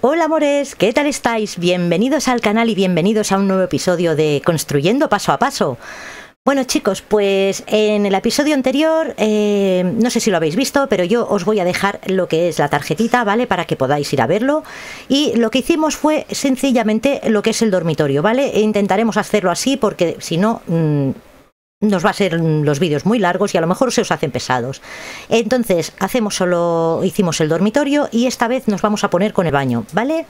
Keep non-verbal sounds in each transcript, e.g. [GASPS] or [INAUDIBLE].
Hola amores, ¿qué tal estáis? Bienvenidos al canal y bienvenidos a un nuevo episodio de Construyendo Paso a Paso. Bueno chicos, pues en el episodio anterior, eh, no sé si lo habéis visto, pero yo os voy a dejar lo que es la tarjetita, ¿vale? Para que podáis ir a verlo. Y lo que hicimos fue sencillamente lo que es el dormitorio, ¿vale? E intentaremos hacerlo así porque si no... Mm, nos va a ser los vídeos muy largos y a lo mejor se os hacen pesados. Entonces, hacemos solo, hicimos el dormitorio y esta vez nos vamos a poner con el baño, ¿vale?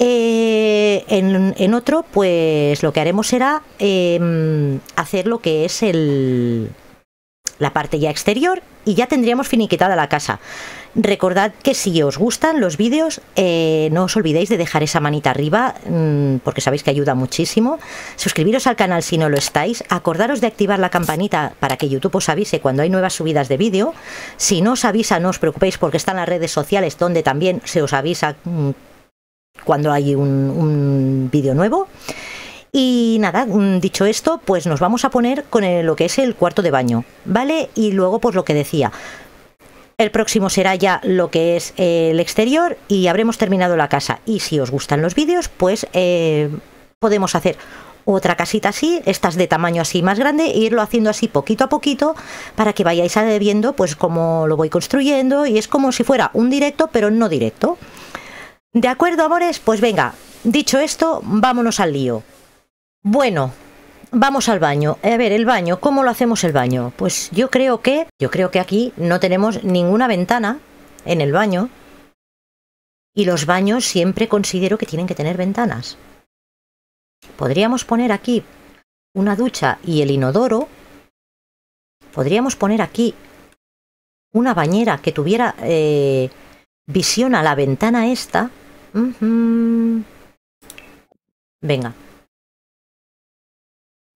Eh, en, otro, pues lo que haremos será em, hacer lo que es el, la parte ya exterior y ya tendríamos finiquitada la casa. Recordad que si os gustan los vídeos, eh, no os olvidéis de dejar esa manita arriba, mm, porque sabéis que ayuda muchísimo. Suscribiros al canal si no lo estáis. Acordaros de activar la campanita para que YouTube os avise cuando hay nuevas subidas de vídeo. Si no os avisa, no os preocupéis porque están las redes sociales donde también se os avisa mm, cuando hay un, vídeo nuevo. Y nada, mm, dicho esto, pues nos vamos a poner con lo que es el cuarto de baño, ¿vale? Y luego, pues lo que decía, el próximo será ya lo que es eh, el exterior y habremos terminado la casa. Y si os gustan los vídeos, pues eh, podemos hacer otra casita así, estas de tamaño así más grande, e irlo haciendo así poquito a poquito para que vayáis viendo pues cómo lo voy construyendo y es como si fuera un directo pero no directo. De acuerdo, amores, pues venga, dicho esto, vámonos al lío. Bueno, Vamos al baño. Eh, a ver, el baño, ¿cómo lo hacemos el baño? Pues yo creo que, yo creo que aquí no tenemos ninguna ventana en el baño. Y los baños siempre considero que tienen que tener ventanas. Podríamos poner aquí una ducha y el inodoro. Podríamos poner aquí una bañera que tuviera eh, visión a la ventana esta. Venga,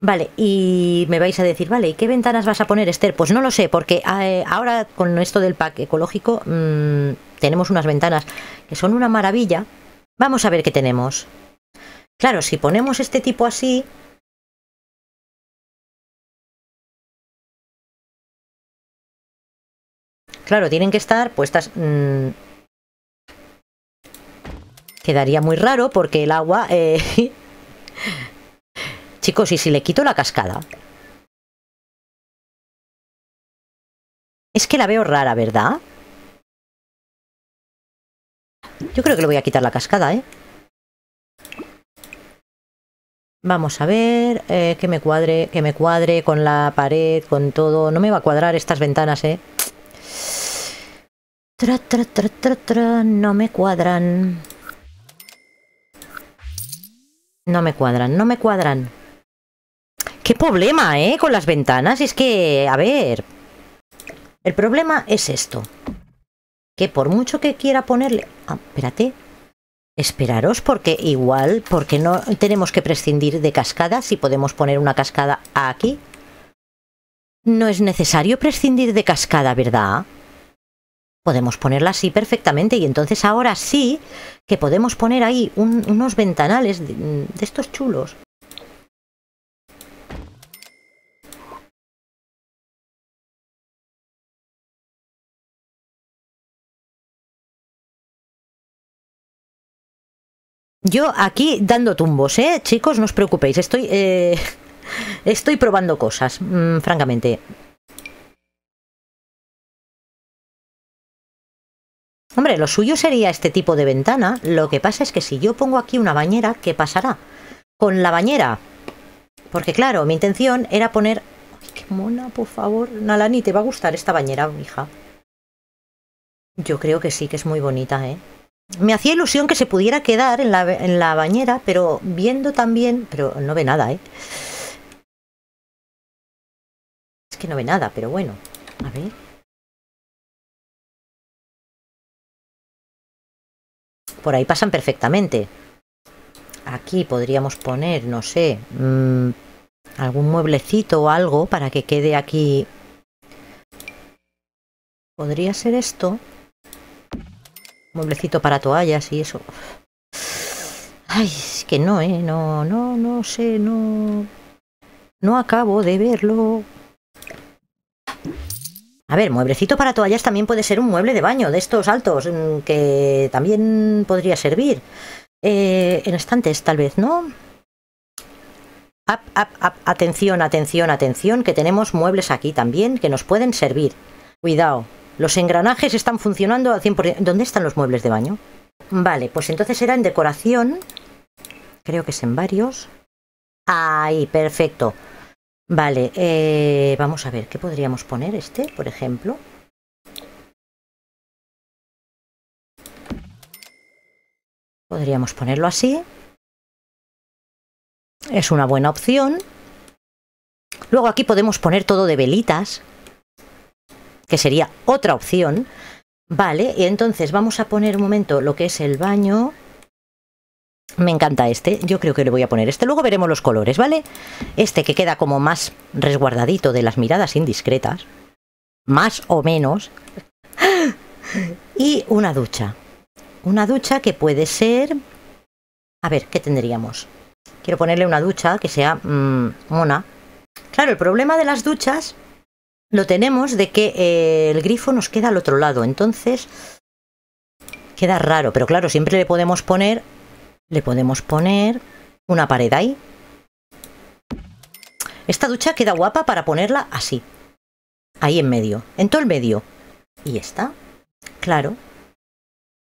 Vale, y me vais a decir, vale, ¿y qué ventanas vas a poner, Esther? Pues no lo sé, porque eh, ahora con esto del pack ecológico mm, tenemos unas ventanas que son una maravilla. Vamos a ver qué tenemos. Claro, si ponemos este tipo así... Claro, tienen que estar puestas... Mm, quedaría muy raro porque el agua... Eh, [LAUGHS] Chicos, ¿y si le quito la cascada? Es que la veo rara, ¿verdad? Yo creo que le voy a quitar la cascada, ¿eh? Vamos a ver, eh, que me cuadre, que me cuadre con la pared, con todo. No me va a cuadrar estas ventanas, ¿eh? no me cuadran. No me cuadran, no me cuadran. Qué problema, ¿eh? Con las ventanas. Es que, a ver... El problema es esto. Que por mucho que quiera ponerle... Ah, espérate. Esperaros porque igual... Porque no tenemos que prescindir de cascadas. Si podemos poner una cascada aquí. No es necesario prescindir de cascada, ¿verdad? Podemos ponerla así perfectamente y entonces ahora sí que podemos poner ahí unos ventanales de estos chulos. Yo aquí dando tumbos, ¿eh? Chicos, no os preocupéis. Estoy, eh, [LAUGHS] estoy probando cosas, mm, francamente. Hombre, lo suyo sería este tipo de ventana. Lo que pasa es que si yo pongo aquí una bañera, ¿qué pasará? Con la bañera. Porque claro, mi intención era poner... ¡Ay, qué mona, por favor! Nalani, ¿te va a gustar esta bañera, hija? Yo creo que sí, que es muy bonita, ¿eh? me hacía ilusión que se pudiera quedar en la, en la bañera, pero viendo también, pero no ve nada, ¿eh? Es que no ve nada, pero bueno, a ver. Por ahí pasan perfectamente. Aquí podríamos poner, no sé, mm, algún mueblecito o algo para que quede aquí. Podría ser esto mueblecito para toallas y eso. Ay, es que no, eh, no, no, no sé, no, no acabo de verlo. A ver, mueblecito para toallas también puede ser un mueble de baño de estos altos, mm, que también podría servir. Eh, en estantes, tal vez, ¿no? Atención, atención, atención, que tenemos muebles aquí también que nos pueden servir. Cuidado, los engranajes están funcionando al 100%. ¿Dónde están los muebles de baño? Vale, pues entonces era en decoración. Creo que es en varios. Ahí, perfecto. Vale, eh, vamos a ver, ¿qué podríamos poner este, por ejemplo? Podríamos ponerlo así. Es una buena opción. Luego aquí podemos poner todo de velitas que sería otra opción. Vale, y entonces vamos a poner un momento lo que es el baño. Me encanta este, yo creo que le voy a poner este. Luego veremos los colores, ¿vale? Este que queda como más resguardadito de las miradas indiscretas. Más o menos. y una ducha. Una ducha que puede ser... A ver, ¿qué tendríamos? Quiero ponerle una ducha que sea mm, mona. Claro, el problema de las duchas lo tenemos de que eh, el grifo nos queda al otro lado, entonces queda raro, pero claro, siempre le podemos poner le podemos poner una pared ahí. Esta ducha queda guapa para ponerla así. Ahí en medio, en todo el medio. Y está. Claro.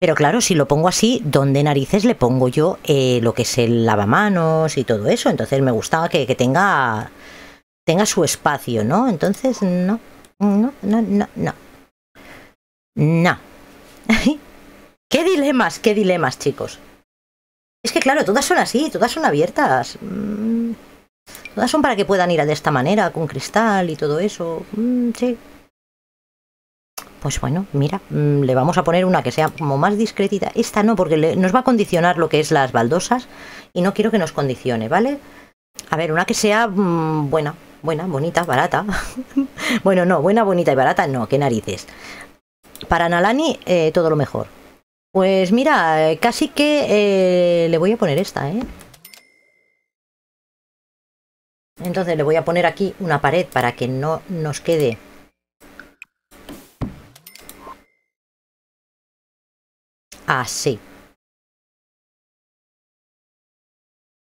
Pero claro, si lo pongo así, ¿dónde narices le pongo yo eh, lo que es el lavamanos y todo eso? Entonces me gustaba que tenga tenga su espacio, ¿no? Entonces, no, no, no, no, no. No. [LAUGHS] qué dilemas, qué dilemas, chicos. Es que claro, todas son así, todas son abiertas. Mm. todas son para que puedan ir de esta manera, con cristal y todo eso. Mm, sí. Pues bueno, mira, mm, le vamos a poner una que sea como más discretita. Esta no, porque nos va a condicionar lo que es las baldosas y no quiero que nos condicione, ¿vale? A ver, una que sea buena, buena, bonita, barata. [LAUGHS] bueno, no, buena, bonita y barata no, qué narices. Para Nalani, eh, todo lo mejor. Pues mira, eh, casi que eh, le voy a poner esta, ¿eh? Entonces le voy a poner aquí una pared para que no nos quede... Así.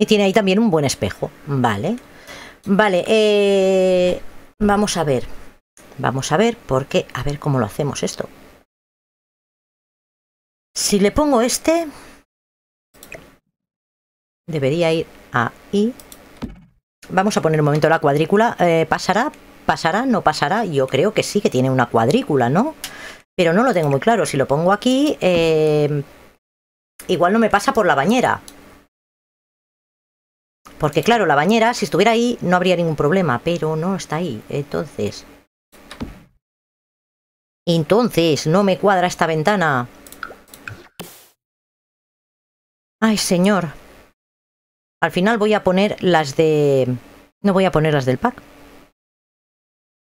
Y tiene ahí también un buen espejo, ¿vale? Vale, eh, vamos a ver. Vamos a ver, qué. a ver cómo lo hacemos esto. Si le pongo este, debería ir ahí. Vamos a poner un momento la cuadrícula. Eh, ¿Pasará? ¿Pasará? ¿No pasará? Yo creo que sí que tiene una cuadrícula, ¿no? Pero no lo tengo muy claro. Si lo pongo aquí, eh, igual no me pasa por la bañera. Porque claro, la bañera, si estuviera ahí, no habría ningún problema, pero no está ahí. Entonces... Entonces, no me cuadra esta ventana. Ay, señor. Al final voy a poner las de... No voy a poner las del pack.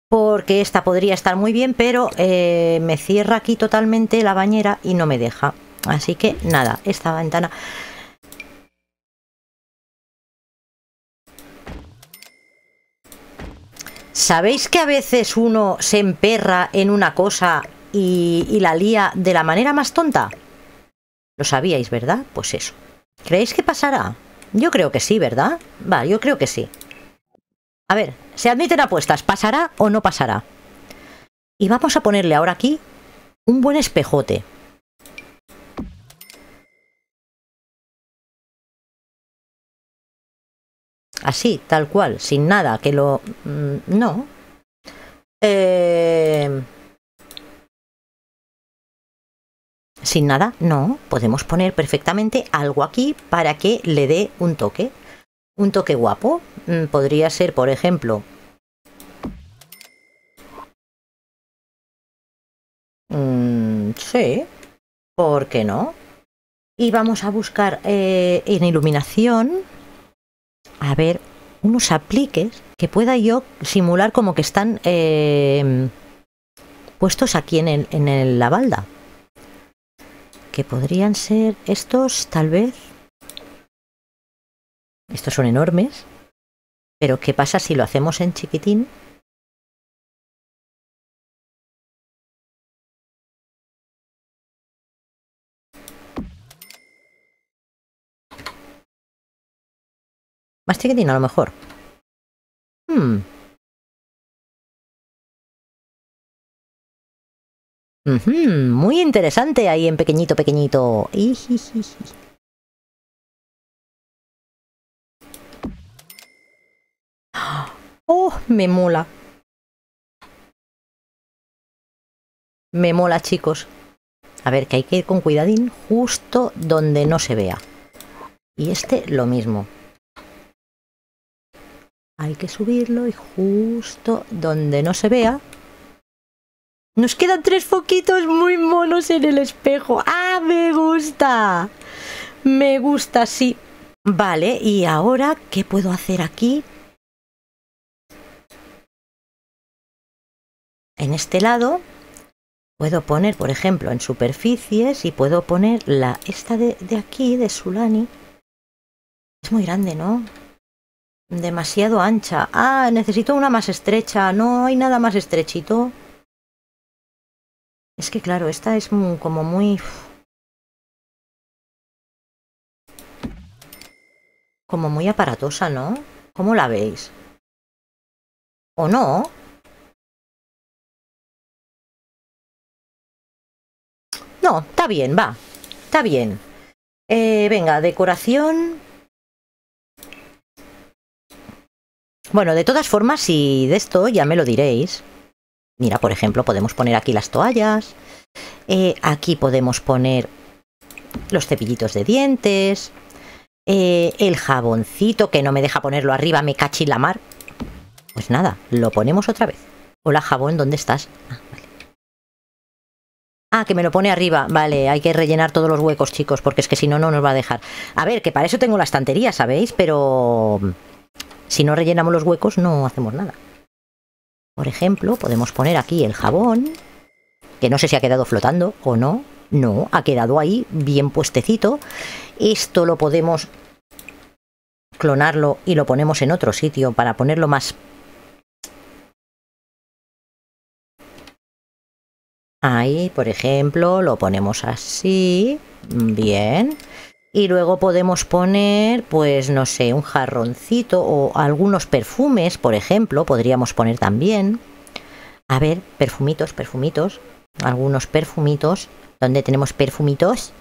Porque esta podría estar muy bien, pero eh, me cierra aquí totalmente la bañera y no me deja. Así que nada, esta ventana... ¿Sabéis que a veces uno se emperra en una cosa y, la lía de la manera más tonta? Lo sabíais, ¿verdad? Pues eso. ¿Creéis que pasará? Yo creo que sí, ¿verdad? Vale, yo creo que sí. A ver, se admiten apuestas, ¿pasará o no pasará? Y vamos a ponerle ahora aquí un buen espejote. así, tal cual, sin nada, que lo... Mm, no. Eh, sin nada, no. Podemos poner perfectamente algo aquí para que le dé un toque. Un toque guapo. Mm, podría ser, por ejemplo... Mm, sí. ¿Por qué no? Y vamos a buscar eh, en iluminación a ver unos apliques que pueda yo simular como que están eh, puestos aquí en, en la balda. Que podrían ser estos, tal vez. Estos son enormes. Pero ¿qué pasa si lo hacemos en chiquitín? Más chiquitín a lo mejor. Hmm. Muy interesante ahí en pequeñito, pequeñito. [GASPS] Oh, me mola. Me mola, chicos. A ver, que hay que ir con cuidadín justo donde no se vea. Y este lo mismo. Hay que subirlo y justo donde no se vea. Nos quedan tres foquitos muy monos en el espejo. ¡Ah, me gusta! Me gusta, sí. Vale, y ahora, ¿qué puedo hacer aquí? En este lado puedo poner, por ejemplo, en superficies y puedo poner la esta de, de aquí, de Sulani. Es muy grande, ¿no? Demasiado ancha. Ah, necesito una más estrecha. No hay nada más estrechito. Es que claro, esta es como muy... Como muy aparatosa, ¿no? ¿Cómo la veis? ¿O no? No, está bien, va. Está bien. Eh, venga, decoración Bueno, de todas formas, si de esto ya me lo diréis. Mira, por ejemplo, podemos poner aquí las toallas. Eh, aquí podemos poner los cepillitos de dientes. Eh, el jaboncito que no me deja ponerlo arriba, me cachi la mar. Pues nada, lo ponemos otra vez. Hola jabón, ¿dónde estás? Ah, ah, que me lo pone arriba. Vale, hay que rellenar todos los huecos, chicos, porque es que si no, no nos va a dejar. A ver, que para eso tengo la estantería, ¿sabéis? Pero... Si no rellenamos los huecos no hacemos nada. Por ejemplo, podemos poner aquí el jabón, que no sé si ha quedado flotando o no. No, ha quedado ahí bien puestecito. Esto lo podemos clonarlo y lo ponemos en otro sitio para ponerlo más... Ahí, por ejemplo, lo ponemos así. Bien y luego podemos poner, pues no sé, un jarroncito o algunos perfumes, por ejemplo, podríamos poner también. A ver, perfumitos, perfumitos, algunos perfumitos. ¿Dónde tenemos perfumitos?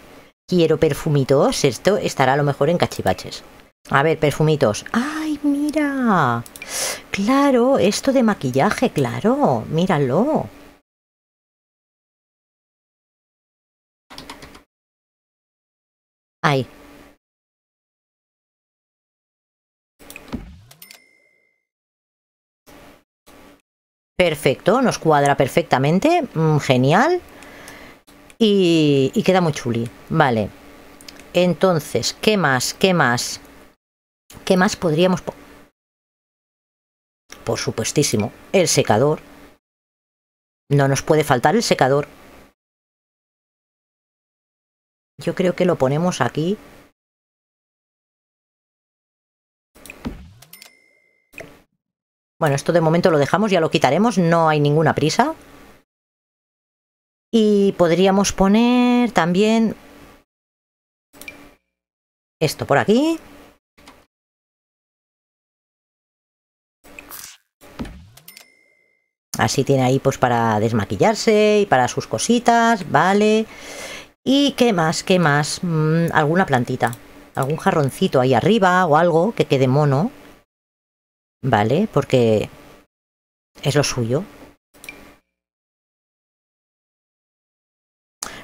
Quiero perfumitos. Esto estará a lo mejor en cachivaches. A ver, perfumitos. ¡Ay, mira! Claro, esto de maquillaje, claro. Míralo. Ahí. Perfecto, nos cuadra perfectamente. Mm, genial. Y, queda muy chuli. Vale. Entonces, ¿qué más? ¿Qué más? ¿Qué más podríamos... Por supuestísimo, el secador. No nos puede faltar el secador. Yo creo que lo ponemos aquí. Bueno, esto de momento lo dejamos, ya lo quitaremos, no hay ninguna prisa. Y podríamos poner también esto por aquí. Así tiene ahí pues para desmaquillarse y para sus cositas, vale. ¿Y qué más? ¿Qué más? Mm, alguna plantita. Algún jarroncito ahí arriba o algo que quede mono. ¿Vale? Porque es lo suyo.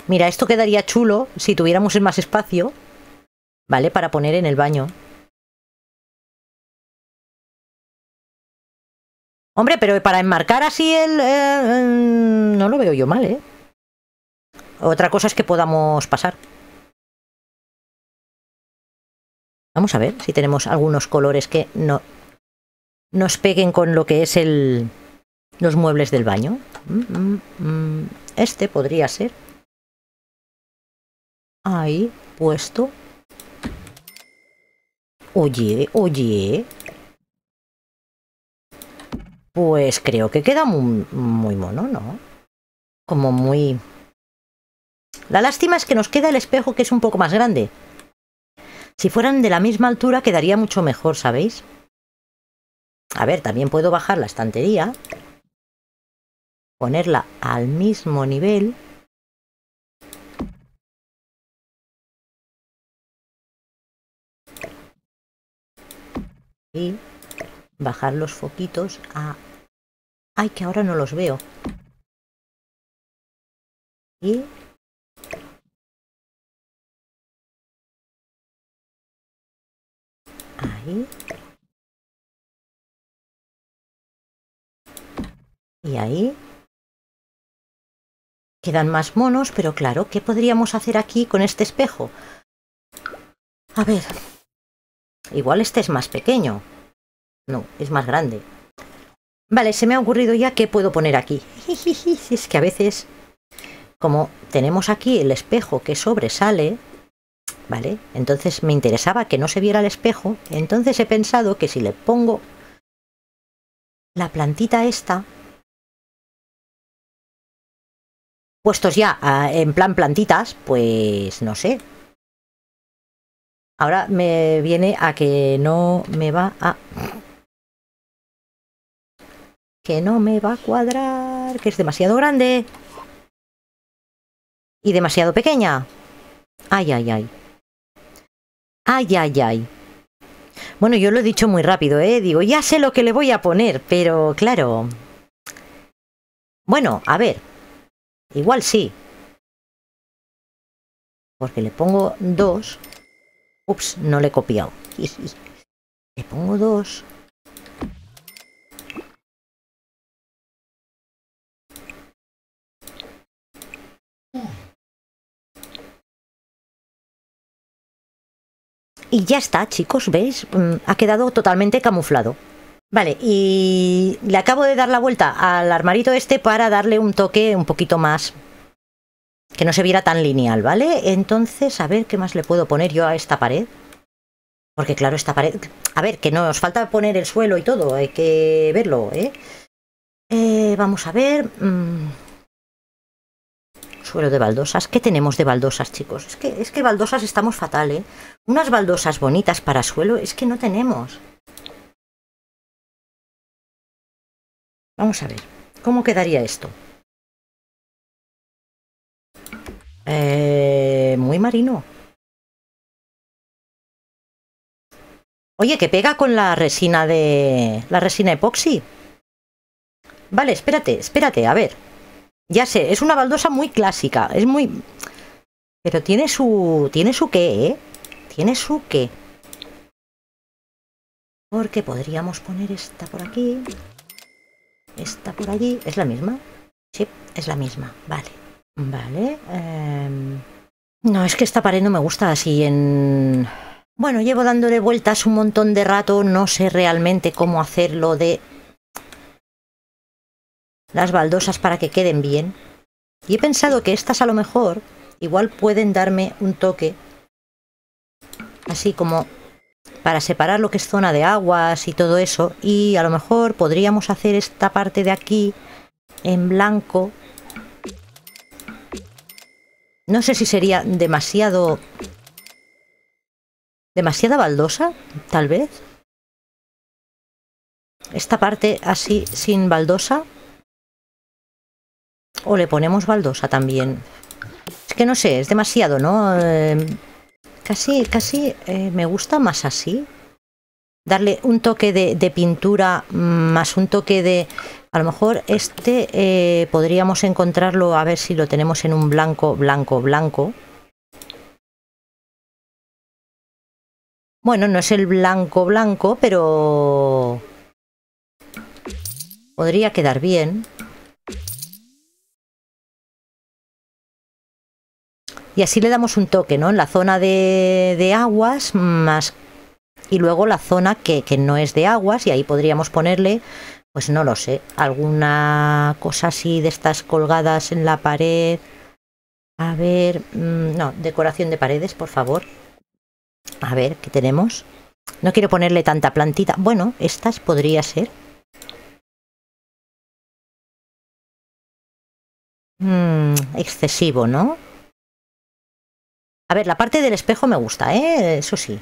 Mira, esto quedaría chulo si tuviéramos más espacio, ¿vale? Para poner en el baño. Hombre, pero para enmarcar así el... Eh, eh, no lo veo yo mal, ¿eh? Otra cosa es que podamos pasar. Vamos a ver si tenemos algunos colores que no nos peguen con lo que es el los muebles del baño. Mm, mm, mm. Este podría ser. Ahí, puesto. Oye, oye. Pues creo que queda muy, muy mono, ¿no? Como muy... La lástima es que nos queda el espejo que es un poco más grande. Si fueran de la misma altura quedaría mucho mejor, ¿sabéis? A ver, también puedo bajar la estantería. Ponerla al mismo nivel. Y bajar los foquitos a... Ay, que ahora no los veo. Y Y ahí. Quedan más monos, pero claro, ¿qué podríamos hacer aquí con este espejo? A ver. Igual este es más pequeño. No, es más grande. Vale, se me ha ocurrido ya qué puedo poner aquí. [LAUGHS] Es que a veces, como tenemos aquí el espejo que sobresale, ¿vale? Entonces me interesaba que no se viera el espejo, entonces he pensado que si le pongo la plantita esta, puestos ya ah, en plan plantitas, pues no sé. Ahora me viene a que no me va a... Que no me va a cuadrar, que es demasiado grande. Y demasiado pequeña. Ay, ay, ay. Ay, ay, ay. Bueno, yo lo he dicho muy rápido, ¿eh? Digo, ya sé lo que le voy a poner, pero claro. Bueno, a ver. Igual sí. Porque le pongo dos. Ups, no le he copiado. [LAUGHS] Le pongo dos. Y ya está, chicos, ¿veis? Mm, ha quedado totalmente camuflado. Vale, y le acabo de dar la vuelta al armarito este para darle un toque un poquito más que no se viera tan lineal, ¿vale? Entonces, a ver qué más le puedo poner yo a esta pared. Porque claro, esta pared... A ver, que no nos falta poner el suelo y todo, hay que verlo, ¿eh? eh vamos a ver... Mm, suelo de baldosas. ¿Qué tenemos de baldosas, chicos? Es que, es que baldosas estamos fatal, ¿eh? Unas baldosas bonitas para suelo es que no tenemos. Vamos a ver, ¿cómo quedaría esto? Eh, muy marino. Oye, que pega con la resina de... la resina epoxi. Vale, espérate, espérate, a ver. Ya sé, es una baldosa muy clásica, es muy... Pero tiene su... tiene su qué, ¿eh? Tiene su qué. Porque podríamos poner esta por aquí. Esta por allí. ¿Es la misma? Sí, es la misma. Vale. Vale. Em, no, es que esta pared no me gusta así en... Bueno, llevo dándole vueltas un montón de rato. No sé realmente cómo hacerlo de las baldosas para que queden bien. Y he pensado que estas a lo mejor igual pueden darme un toque así como para separar lo que es zona de aguas y todo eso. Y a lo mejor podríamos hacer esta parte de aquí en blanco. No sé si sería demasiado... Demasiada baldosa, tal vez. Esta parte así sin baldosa o le ponemos baldosa también. Es que no sé, es demasiado, ¿no? Em, casi, casi eh, me gusta más así. Darle un toque de, pintura mm, más un toque de... A lo mejor este eh, podríamos encontrarlo, a ver si lo tenemos en un blanco, blanco, blanco. Bueno, no es el blanco, blanco, pero... Podría quedar bien. Y así le damos un toque, ¿no? En la zona de, de aguas más... Y luego la zona que, que no es de aguas y ahí podríamos ponerle pues no lo sé, alguna cosa así de estas colgadas en la pared. A ver, mm, no, decoración de paredes, por favor. A ver, ¿qué tenemos? No quiero ponerle tanta plantita. Bueno, estas podría ser. Mm, excesivo, ¿no? A ver, la parte del espejo me gusta, ¿eh? Eso sí.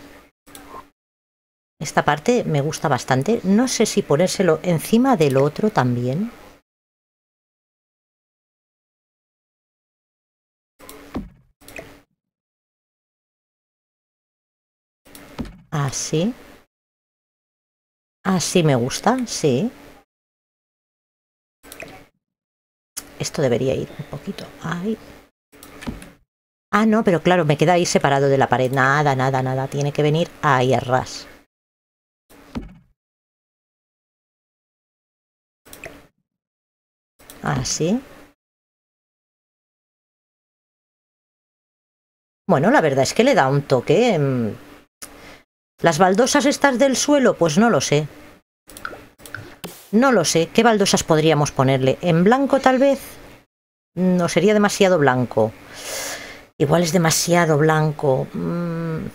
Esta parte me gusta bastante. No sé si ponérselo encima del otro también. Así. Así me gusta, sí. Esto debería ir un poquito ahí. Ah, no, pero claro, me queda ahí separado de la pared. Nada, nada, nada. Tiene que venir ahí a ras. Así. Ah, bueno, la verdad es que le da un toque. Mm. Las baldosas estas del suelo, pues no lo sé. No lo sé. ¿Qué baldosas podríamos ponerle? ¿En blanco tal vez? No sería demasiado blanco. Igual es demasiado blanco. Mm.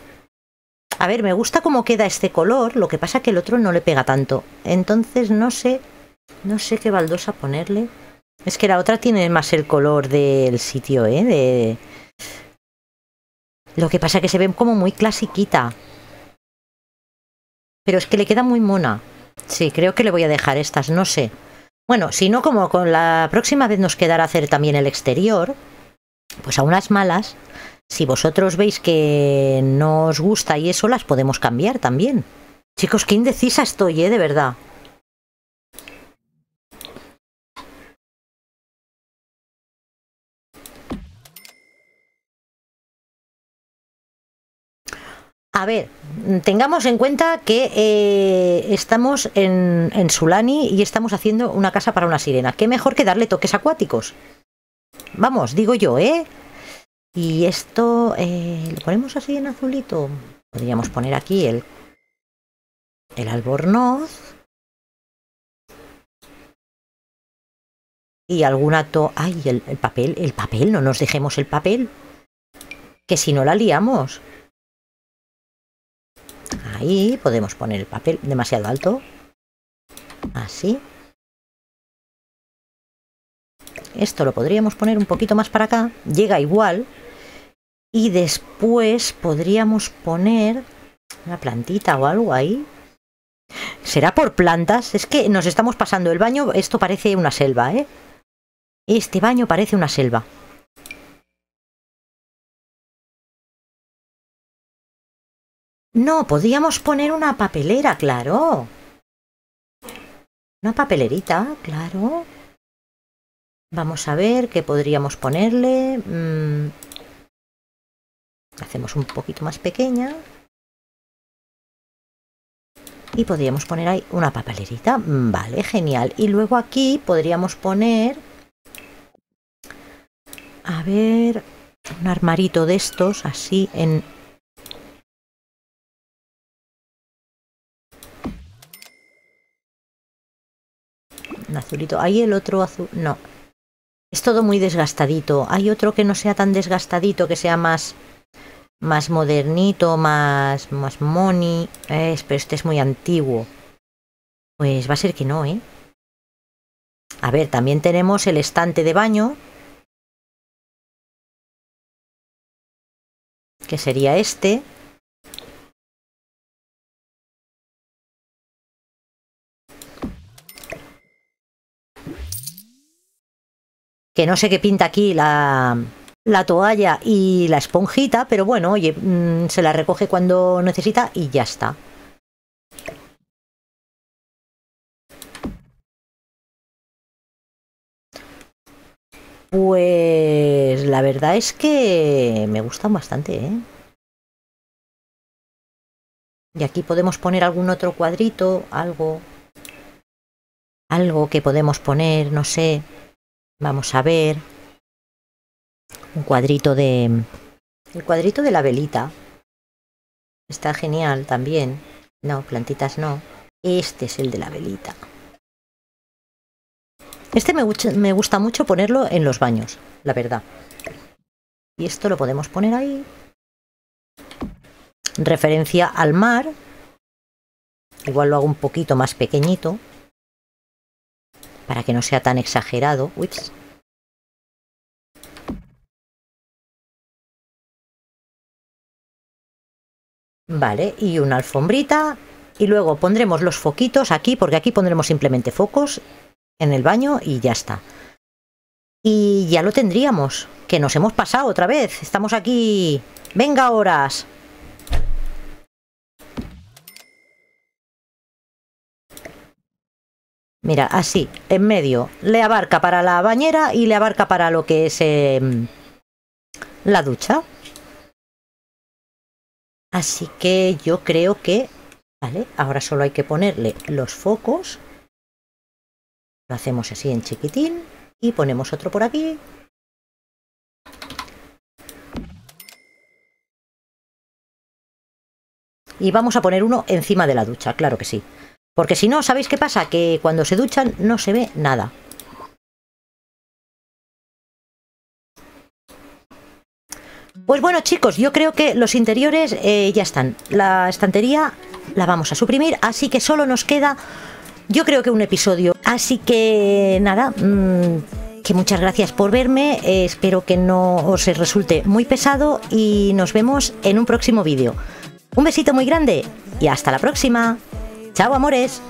A ver, me gusta cómo queda este color, lo que pasa que el otro no le pega tanto. Entonces no sé, no sé qué baldosa ponerle. Es que la otra tiene más el color del sitio, ¿eh? De... Lo que pasa que se ve como muy clasiquita. Pero es que le queda muy mona. Sí, creo que le voy a dejar estas, no sé. Bueno, si no, como con la próxima vez nos quedará hacer también el exterior, pues a unas malas, si vosotros veis que no os gusta y eso, las podemos cambiar también. Chicos, qué indecisa estoy, ¿eh? De verdad. A ver, tengamos en cuenta que eh, estamos en Sulani y estamos haciendo una casa para una sirena. ¿Qué mejor que darle toques acuáticos? Vamos, digo yo, ¿eh? Y esto eh, lo ponemos así en azulito. Podríamos poner aquí el, el albornoz. Y algún to... ¡Ay, el papel! El papel, no nos dejemos el papel. Que si no la liamos. Ahí podemos poner el papel demasiado alto. Así esto lo podríamos poner un poquito más para acá, llega igual. Y después podríamos poner una plantita o algo ahí. ¿Será por plantas? Es que nos estamos pasando el baño, esto parece una selva, ¿eh? Este baño parece una selva. No, podríamos poner una papelera, claro. Una papelerita, claro. Vamos a ver qué podríamos ponerle. Mm. Hacemos un poquito más pequeña. Y podríamos poner ahí una papelerita. Vale, genial. Y luego aquí podríamos poner... A ver... Un armarito de estos, así, en... Un azulito. Ahí el otro azul... No, es todo muy desgastadito. Hay otro que no sea tan desgastadito, que sea más más modernito, más más money, eh, pero este es muy antiguo. Pues va a ser que no, ¿eh? A ver, también tenemos el estante de baño. Que sería este. que no sé qué pinta aquí la, la toalla y la esponjita, pero bueno, oye, mm, se la recoge cuando necesita y ya está. Pues la verdad es que me gustan bastante, ¿eh? Y aquí podemos poner algún otro cuadrito, algo. Algo que podemos poner, no sé. Vamos a ver. Un cuadrito de... El cuadrito de la velita. Está genial también. No, plantitas no. Este es el de la velita. Este me, me gusta mucho ponerlo en los baños, la verdad. Y esto lo podemos poner ahí. Referencia al mar. Igual lo hago un poquito más pequeñito para que no sea tan exagerado. Vale, y una alfombrita. Y luego pondremos los foquitos aquí, porque aquí pondremos simplemente focos en el baño y ya está. Y ya lo tendríamos, que nos hemos pasado otra vez. Estamos aquí. Venga, horas. Mira, así, en medio. Le abarca para la bañera y le abarca para lo que es em, la ducha. Así que yo creo que... Vale, ahora solo hay que ponerle los focos. Lo hacemos así en chiquitín. Y ponemos otro por aquí. Y vamos a poner uno encima de la ducha, claro que sí. Porque si no, ¿sabéis qué pasa? Que cuando se duchan no se ve nada. Pues bueno chicos, yo creo que los interiores eh, ya están. La estantería la vamos a suprimir, así que solo nos queda yo creo que un episodio. Así que nada, mm, que muchas gracias por verme, eh, espero que no os resulte muy pesado y nos vemos en un próximo vídeo. Un besito muy grande y hasta la próxima. Chao, amores.